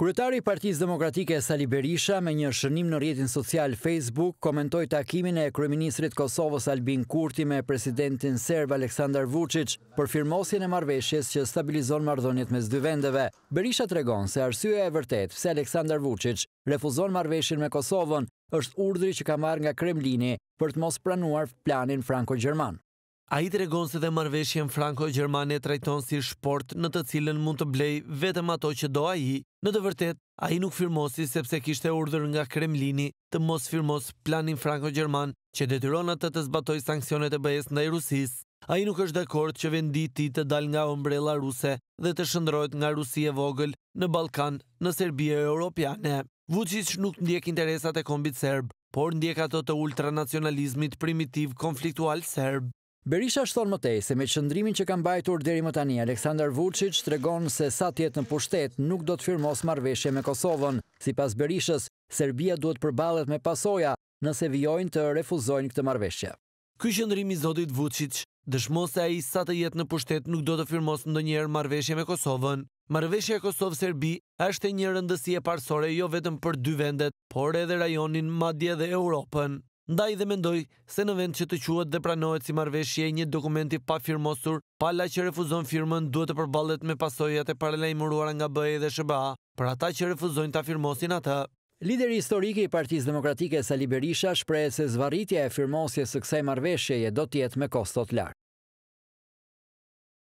Kryetari i Partisë Demokratike Sali Berisha me një shënim në rrjetin social Facebook komentoi takimin e kryeministrit Kosovës Albin Kurti me presidentin serb Aleksandar Vučić për firmosjen e marrëveshjes që stabilizon marrëdhëniet mes dy vendeve. Berisha tregon se arsyeja e vërtet pse Aleksandar Vučić refuzon marrëveshjen me Kosovën është urdhri që ka marrë nga Kremlini për të mos pranuar planin franko-gjerman. A i tregon se dhe marveshjen Franco-Gjermane trajton si shport në të cilën mund të blej vetëm ato që do a i, në të vërtet, a i nuk firmosi sepse kishte urdhër nga Kremlini të mos firmos planin Franco-Gjerman që detyron atë të të zbatoj sankcionet e bëjes nda i Rusis. A i nuk është dakord që vendi ti të dal nga ombrella ruse dhe të shëndrojt nga Rusie vogël në Balkan në Serbia e Europiane. Vucic nuk ndjek interesat e kombit serb, por ndjek ato të ultranacionalizmit primitiv konfliktual serb. Berisha shton më tej se me qëndrimin që kam bajtur deri më tani, Aleksandar Vucic të regon se sa tjetë në pushtet nuk do të firmos marveshje me Kosovën. Si pas Berishës, Serbia duhet përbalet me pasoja nëse vjojnë të refuzojnë këtë marveshje. Ky qëndrimi zotit Vucic dëshmo se a i sa të jetë në pushtet nuk do të firmos në njerë marveshje me Kosovën. Marveshje Kosovë-Serbi është e një rëndësie parsore jo vetëm për dy vendet, por edhe rajonin madje dhe Europën ndaj dhe mendoj se në vend që të quat dhe pranohet si marveshje një dokumenti pa firmosur, pala që refuzon firmën duhet të përbalet me pasojat e paralajmëruara nga BE dhe SHBA, për ata që refuzojnë ta firmosin ata. Lideri historike i Partisë Demokratike Sali Berisha shprehet se zvarritja e firmosjes së kësaj marrëveshjeje do të jetë me kostot lartë.